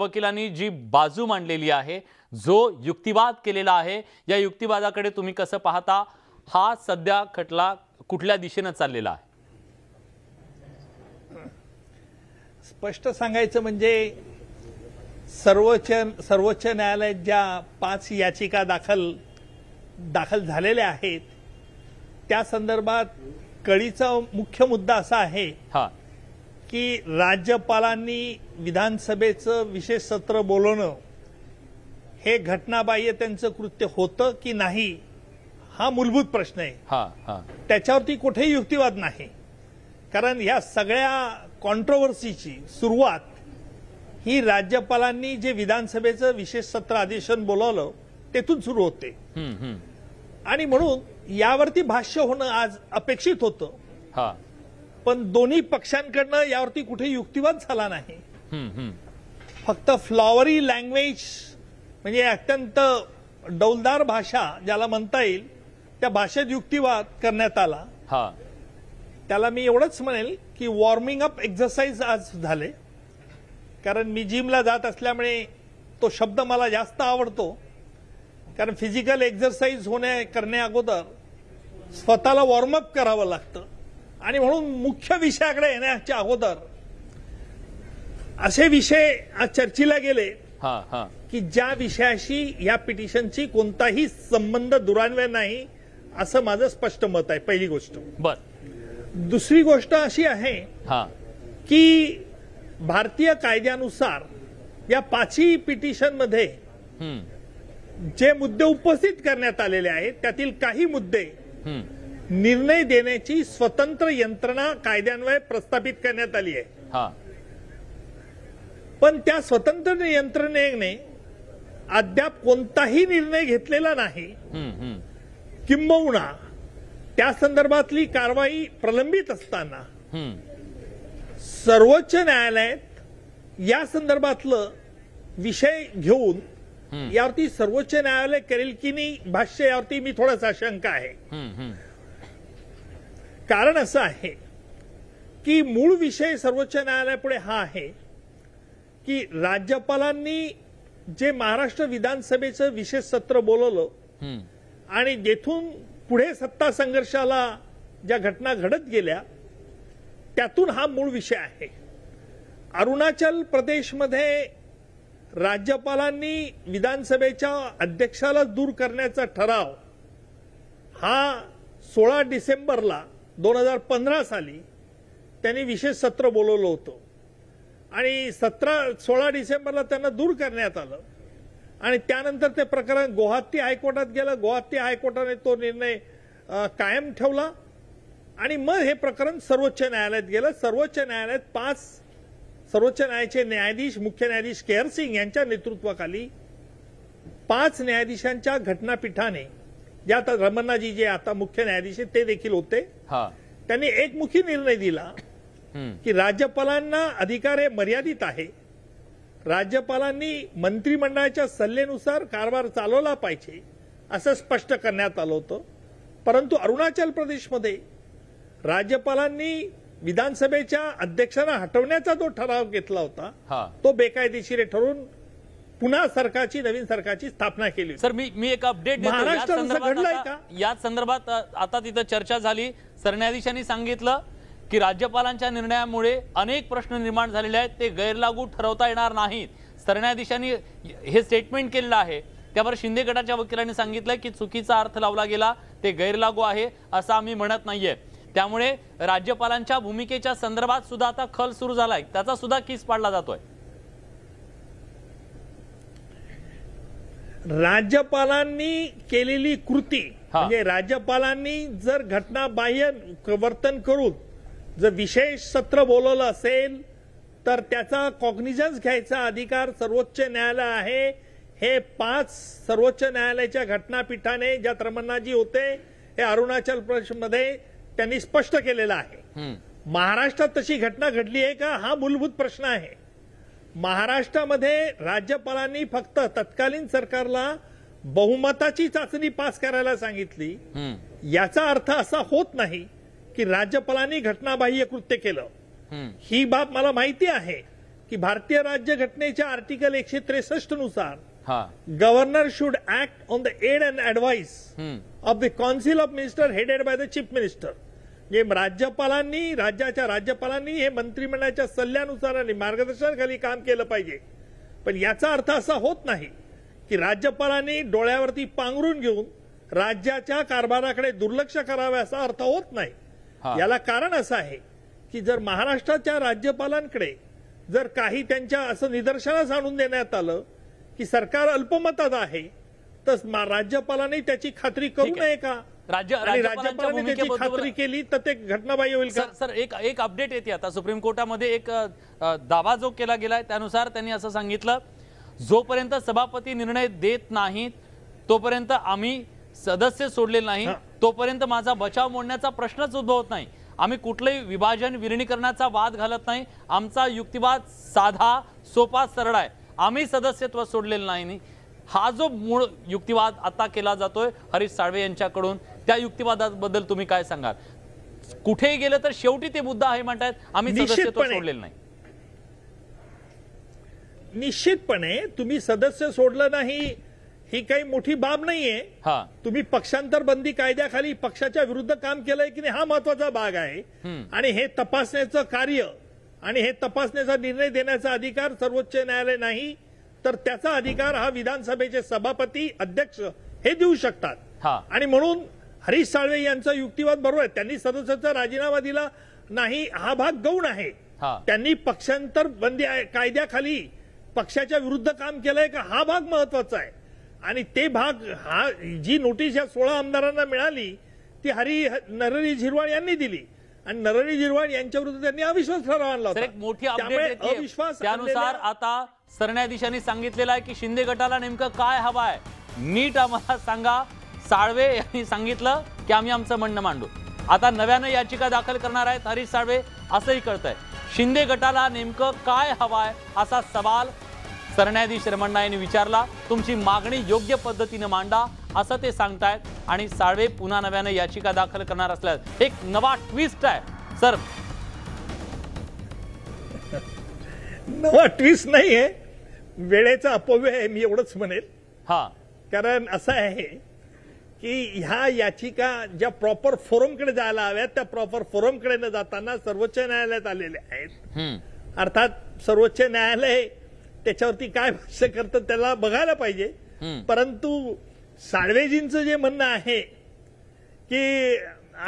वकिलांनी जी बाजू मांडलेली आहे जो युक्तिवाद केलेला आहे या युक्तिवादाकडे तुम्ही कसं पाहता हा सध्या खटला कुठल्या दिशेनं चाललेला आहे स्पष्ट सांगायचं म्हणजे सर्वोच्च सर्वोच्च न्यायालयात ज्या पाच याचिका दाखल दाखल झालेल्या आहेत त्या संदर्भात कळीचा मुख्य मुद्दा असा आहे हा की राज्यपालांनी विधानसभेचं विशेष सत्र बोलवणं हे घटनाबाह्य त्यांचं कृत्य होतं की नाही हा मूलभूत प्रश्न आहे त्याच्यावरती कुठेही युक्तिवाद नाही कारण या सगळ्या कॉन्ट्रोवर्सीची सुरुवात ही राज्यपालांनी जे विधानसभेचं विशेष सत्र अधिवेशन बोलावलं तेथून सुरू होते आणि म्हणून यावरती भाष्य होणं आज अपेक्षित होतं पण दोन्ही पक्षांकडनं यावरती कुठे युक्तिवाद झाला नाही फक्त फ्लॉवरी लँग्वेज म्हणजे अत्यंत डौलदार भाषा ज्याला म्हणता येईल त्या भाषेत युक्तिवाद करण्यात आला त्याला मी एवढंच म्हणेल की वॉर्मिंग अप एक्झरसाइज आज झाले कारण मी जिमला जात असल्यामुळे तो शब्द मला जास्त आवडतो कारण फिजिकल एक्झरसाइज होण्या करण्या अगोदर स्वतःला वॉर्मअप करावं लागतं आणि म्हणून मुख्य विषयाकडे येण्याच्या अगोदर असे विषय आज चर्चेला गेले की ज्या विषयाशी या पिटिशनची कोणताही संबंध दुरान्वय नाही असं माझं स्पष्ट मत आहे पहिली गोष्ट बर दुसरी गोष्ट अशी आहे की भारतीय कायद्यानुसार या पाचही पिटिशन मध्ये जे मुद्दे उपस्थित करण्यात आलेले आहेत त्यातील काही मुद्दे निर्णय देण्याची स्वतंत्र यंत्रणा कायद्यान्वये प्रस्थापित करण्यात आली आहे पण त्या स्वतंत्र यंत्रणेने अद्याप कोणताही निर्णय घेतलेला नाही किंबहुना त्या संदर्भातली कारवाई प्रलंबित असताना सर्वोच्च न्यायालयात या संदर्भातलं विषय घेऊन यावरती सर्वोच्च न्यायालय करेल की नाही भाष्य यावरती मी थोडासा शंका आहे कारण असं आहे की मूळ विषय सर्वोच्च न्यायालयापुढे हा आहे की राज्यपालांनी जे महाराष्ट्र विधानसभेचं विशेष सत्र बोलवलं आणि जेथून पुढे सत्ता संघर्षाला ज्या घटना घडत गेल्या त्यातून हा मूळ विषय आहे अरुणाचल प्रदेशमध्ये राज्यपालांनी विधानसभेच्या अध्यक्षाला दूर करण्याचा ठराव हा सोळा डिसेंबरला दोन हजार पंधरा साली त्यांनी विशेष सत्र बोलवलं होतं आणि सतरा सोळा डिसेंबरला त्यांना दूर करण्यात आलं आणि त्यानंतर ते प्रकरण गुवाहाटी हायकोर्टात गेलं गुवाहाटी हायकोर्टाने तो निर्णय कायम ठेवला आणि मग हे प्रकरण सर्वोच्च न्यायालयात गेलं सर्वोच्च न्यायालयात पाच सर्वोच्च न्यायालयाचे न्यायाधीश मुख्य न्यायाधीश केअर सिंग यांच्या नेतृत्वाखाली पाच न्यायाधीशांच्या घटनापीठाने जे आता रमन्नाजी जे आता मुख्य न्यायाधीश आहेत ते देखील होते त्यांनी एकमुखी निर्णय दिला की राज्यपालांना अधिकार हे मर्यादित आहे राज्यपालांनी मंत्रिमंडळाच्या सल्लेनुसार कारभार चालवला पाहिजे असं स्पष्ट करण्यात आलं होतं परंतु अरुणाचल प्रदेशमध्ये राज्यपालांनी विधानसभेच्या अध्यक्षांना हटवण्याचा जो ठराव घेतला होता तो बेकायदेशीर ठरून पुन्हा सरकारची नवीन सरकारची स्थापना केली सर मी मी एक अपडेट का याच संदर्भात आता तिथं चर्चा झाली सरन्यायाधीशांनी सांगितलं की राज्यपालांच्या निर्णयामुळे अनेक प्रश्न निर्माण झालेले आहेत ते गैरलागू ठरवता येणार नाहीत सरन्यायाधीशांनी हे स्टेटमेंट केलेलं आहे त्यावर शिंदे गटाच्या वकिलांनी सांगितलं की चुकीचा अर्थ लावला गेला ते गैरलागू आहे असं आम्ही म्हणत नाहीये त्यामुळे राज्यपालांच्या भूमिकेच्या संदर्भात सुद्धा आता खल सुरू झालाय त्याचा सुद्धा किस पाडला जातोय राज्यपालांनी केलेली कृती म्हणजे राज्यपालांनी जर घटनाबाह्य वर्तन करून जर विशेष सत्र बोलवलं असेल तर त्याचा कॉग्निजन्स घ्यायचा अधिकार सर्वोच्च न्यायालय आहे हे पाच सर्वोच्च न्यायालयाच्या घटनापीठाने ज्या त्रमन्नाजी होते हे अरुणाचल प्रदेशमध्ये त्यांनी स्पष्ट केलेलं आहे महाराष्ट्रात तशी घटना घडली आहे का हा मूलभूत प्रश्न आहे महाराष्ट्रामध्ये राज्यपालांनी फक्त तत्कालीन सरकारला बहुमताची चाचणी पास करायला सांगितली याचा अर्थ असा होत नाही की राज्यपालांनी घटनाबाह्य कृत्य केलं ही बाब मला माहिती आहे की भारतीय राज्य घटनेच्या आर्टिकल एकशे त्रेसष्ट नुसार governor should act on the aid and advice of the council of minister headed by the chief minister हे राज्यपालांनी राज्याच्या राज्यपालांनी हे मंत्रिमंडळाच्या सल्ल्यानुसार आणि मार्गदर्शनाखाली काम केलं पाहिजे पण याचा अर्थ असा होत नाही की राज्यपालांनी डोळ्यावरती पांघरून घेऊन राज्याच्या कारभाराकडे दुर्लक्ष करावे असा अर्थ होत नाही याला कारण असं आहे की जर महाराष्ट्राच्या राज्यपालांकडे जर काही त्यांच्या असं निदर्शनास आणून देण्यात आलं की सरकार अल्पमतात आहे तर राज्यपालांनी त्याची खात्री करू नये का राज्य राज्यपालांनी केली तर ते घटनाबाह्य होईल सर एक एक अपडेट येते आता सुप्रीम कोर्टामध्ये एक दावा जो केला गेलाय त्यानुसार त्यांनी असं सांगितलं जोपर्यंत सभापती निर्णय देत नाहीत तोपर्यंत आम्ही सदस्य सोडलेलं नाही तोपर्यंत माझा बचाव मोडण्याचा प्रश्नच उद्भवत नाही आम्ही कुठलंही विभाजन विरणीकरणाचा वाद घालत नाही आमचा युक्तिवाद साधा सोपा सरळ आहे आम्ही सदस्यत्व सोडलेलं नाही हा जो मूळ युक्तिवाद आता केला जातोय हरीश साळवे यांच्याकडून त्या युक्तिवादाबद्दल तुम्ही काय सांगाल कुठेही गेलं तर शेवटी ते मुद्दा आहे म्हणतायत आम्ही सदस्यत्व सोडलेलं नाही निश्चितपणे तुम्ही सदस्य सोडलं नाही ही काही मोठी बाब नाहीये तुम्ही पक्षांतर बंदी कायद्याखाली पक्षाच्या विरुद्ध काम केलंय की नाही हा महत्वाचा भाग आहे आणि हे तपासण्याचं कार्य आणि हे तपासण्याचा निर्णय देण्याचा अधिकार सर्वोच्च न्यायालय नाही तर त्याचा अधिकार हा विधानसभेचे सभापती अध्यक्ष हे देऊ शकतात आणि म्हणून हरीश साळवे यांचा युक्तिवाद बरोबर आहे त्यांनी सदस्याचा राजीनामा दिला नाही हा भाग गौण आहे त्यांनी पक्षांतर बंदी कायद्याखाली पक्षाच्या विरुद्ध काम केलंय का हा भाग महत्वाचा आहे आणि ते भाग हा जी नोटीस या सोळा आमदारांना मिळाली ती हरी नरहरी झिरवाळ यांनी दिली आणि नरहरी झिरवाळ यांच्या विरुद्ध त्यांनी अविश्वास ठराव आणला एक मोठी अविश्वास त्यानुसार आता सरन्यायाधीशांनी सांगितलेलं आहे की शिंदे गटाला नेमकं काय हवं आहे नीट आम्हाला सांगा साळवे यांनी सांगितलं की आम्ही आमचं म्हणणं मांडू आता नव्यानं याचिका दाखल करणार आहेत हरीश साळवे असंही कळत आहे शिंदे गटाला नेमकं काय हवाय असा सवाल सरन्यायाधीश रमण्णा यांनी विचारला तुमची मागणी योग्य पद्धतीनं मांडा असं ते सांगतायत आणि साळवे पुन्हा नव्यानं याचिका दाखल करणार असल्यास एक नवा ट्विस्ट आहे सर नवा ट्विस्ट नाहीये वेळेचा अपव्यय मी एवढंच म्हणेल हा कारण असं आहे की ह्या याचिका ज्या प्रॉपर फोरमकडे जायला हव्यात त्या प्रॉपर फोरमकडे न जाताना सर्वोच्च न्यायालयात आलेल्या आहेत अर्थात सर्वोच्च न्यायालय त्याच्यावरती काय भाष्य करतं त्याला बघायला पाहिजे परंतु साळवेजींचं जे म्हणणं आहे की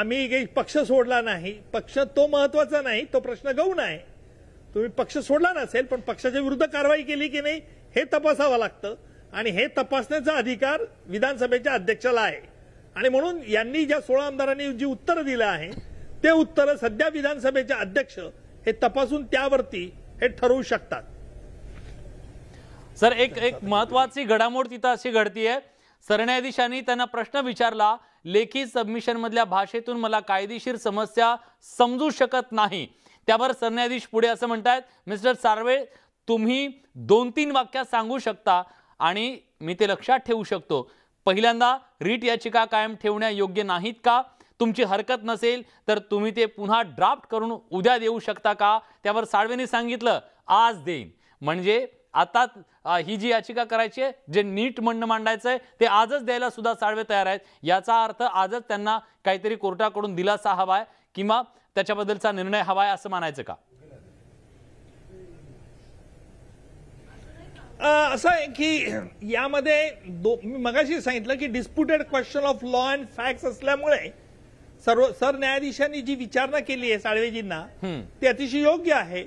आम्ही काही पक्ष सोडला नाही पक्ष तो महत्वाचा नाही तो प्रश्न गौण आहे तुम्ही पक्ष सोडला नसेल पण पक्षाच्या विरुद्ध कारवाई केली की नाही हे तपासावं लागतं आणि हे तपासण्याचा अधिकार विधानसभेच्या अध्यक्षाला आहे आणि म्हणून यांनी ज्या सोळा आमदारांनी जी उत्तर दिलं आहे ते उत्तर सध्या विधानसभेचे अध्यक्ष हे तपासून त्यावरती हे ठरवू शकतात सर एक एक महत्वाची घडामोड तिथं अशी घडतीये सरन्यायाधीशांनी त्यांना प्रश्न विचारला लेखी सबमिशन मधल्या भाषेतून मला कायदेशीर समस्या समजू शकत नाही त्यावर सरन्यायाधीश पुढे असं म्हणतात मिस्टर सार्वे तुम्ही दोन तीन वाक्यात सांगू शकता आणि मी ते लक्षात ठेवू शकतो पहिल्यांदा रीट याचिका कायम ठेवण्या योग्य नाहीत का तुमची हरकत नसेल तर तुम्ही ते पुन्हा ड्राफ्ट करून उद्या देऊ शकता का त्यावर साळवेंनी सांगितलं आज देईन म्हणजे आता ही जी याचिका करायची आहे जे नीट म्हणणं मांडायचं आहे ते आजच द्यायला सुद्धा साळवे तयार आहेत याचा अर्थ आजच त्यांना काहीतरी कोर्टाकडून दिलासा हवा आहे किंवा त्याच्याबद्दलचा निर्णय हवा आहे असं मानायचं का असं आहे की यामध्ये मी मगाशी सांगितलं की disputed question of law and fact असल्यामुळे सर्व सरन्यायाधीशांनी जी विचारणा केली आहे साळवेजींना ते अतिशय योग्य आहे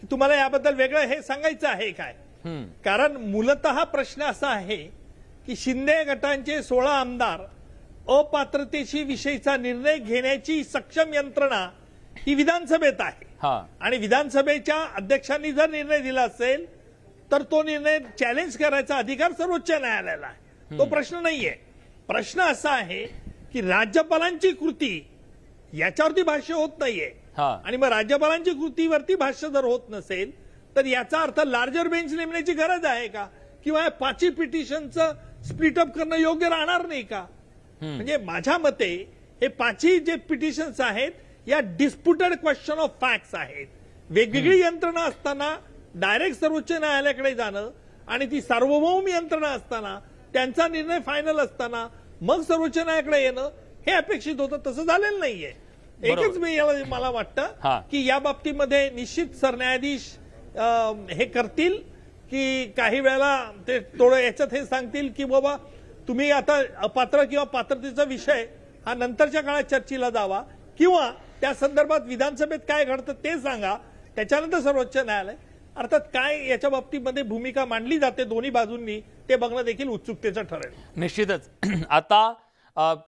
की तुम्हाला याबद्दल वेगळं हे सांगायचं आहे काय कारण मूलत प्रश्न असा आहे की शिंदे गटांचे सोळा आमदार अपात्रतेशी विषयीचा निर्णय घेण्याची सक्षम यंत्रणा ही विधानसभेत आहे आणि विधानसभेच्या अध्यक्षांनी जर निर्णय दिला असेल तर तो निर्णय चॅलेंज करायचा अधिकार सर्वोच्च न्यायालयाला आहे तो प्रश्न नाहीये प्रश्न असा आहे की राज्यपालांची कृती याच्यावरती भाष्य होत नाहीये आणि मग राज्यपालांची कृतीवरती भाष्य जर होत नसेल तर याचा अर्थ लार्जर बेंच नेमण्याची गरज आहे का किंवा पाचही पिटिशनचं स्प्लिटअप करणं योग्य राहणार नाही का म्हणजे माझ्या मते हे पाचही जे पिटिशन्स आहेत या डिस्प्युटेड क्वेश्चन ऑफ फॅक्ट्स आहेत वेगवेगळी यंत्रणा असताना डायरेक्ट सर्वोच्च न्यायालयाकडे जाणं आणि ती सार्वभौम यंत्रणा असताना त्यांचा निर्णय फायनल असताना मग सर्वोच्च न्यायाकडे येणं हे अपेक्षित होतं तसं झालेलं नाहीये एकच मी मला वाटतं की या बाबतीमध्ये निश्चित सरन्यायाधीश हे करतील की काही वेळेला ते थोडं याच्यात हे सांगतील की बाबा तुम्ही आता अपात्र किंवा पात्रतेचा विषय हा नंतरच्या काळात चर्चेला जावा किंवा त्या संदर्भात विधानसभेत काय घडतं ते सांगा त्याच्यानंतर सर्वोच्च न्यायालय अर्थात काय याच्या बाबतीमध्ये भूमिका मांडली जाते दोन्ही बाजूंनी ते बघणं देखील उत्सुकतेचं ठरेल निश्चितच आता